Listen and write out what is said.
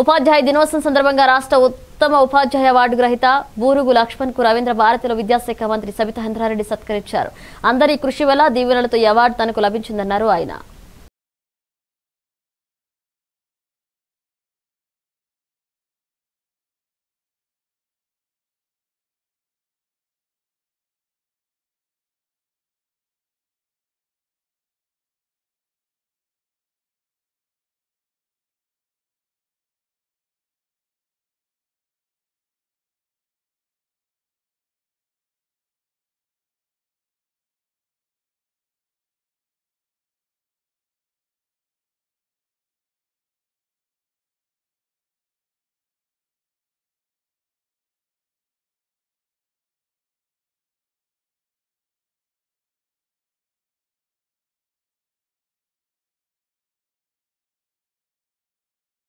ఉపాధ్యాయ దినోత్సవం సందర్భంగా రాష్ట్ర ఉత్తమ ఉపాధ్యాయ అవార్డు గ్రహీత బూరుగు లక్ష్మణ్ కు రవీంద్ర భారతిలో విద్యాశాఖ మంత్రి సబితా ఇంద్రారెడ్డి సత్కరించారు అందరి కృషి వల్ల దీవెనలతో ఈ అవార్డు తనకు లభించిందన్నారు ఆయన